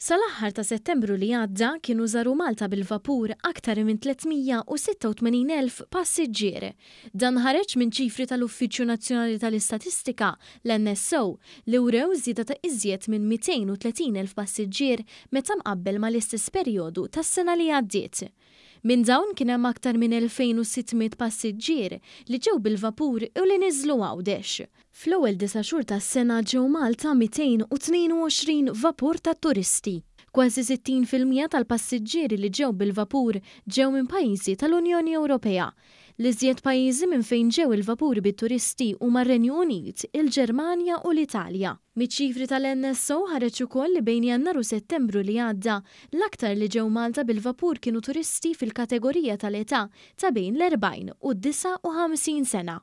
Sal-aħħar ta' settembru li għadda kienu żaru Malta bil-vapur aktar minn 386.000 passiġġier. Dan ħareġ minn ċifri tal-Uffiċċju Nazzjonali tal-Istatistika l-NSO li wrew żieda ta' iżjed minn 230.000 passiġġier meta mqabbel mal-istess perjodu tas-sena li għaddiet. Minn dawn kien hemm aktar minn 2600 passiġġier li ġew bil-vapur u li niżlu għawdex. Fl-ewwel disa' xhur tas-sena ġew Malta 222 vapur ta' turisti. Kważi 60% tal-passiġġieri li ġew bil-vapur ġew minn pajjiżi tal-Unjoni Ewropea. L-iżjed pajjiżi minn fejn ġew il-vapur bit-turisti huma r-Renju Unit, il-Ġermanja u l-Italja. Miċ-ċifri tal-NSO ħareġ ukoll li bejn Jannar u Settembru li għadda l-aktar li ġew Malta bil-vapur kienu turisti fil-kategorija tal-età ta' bejn l-40 u d-59 sena.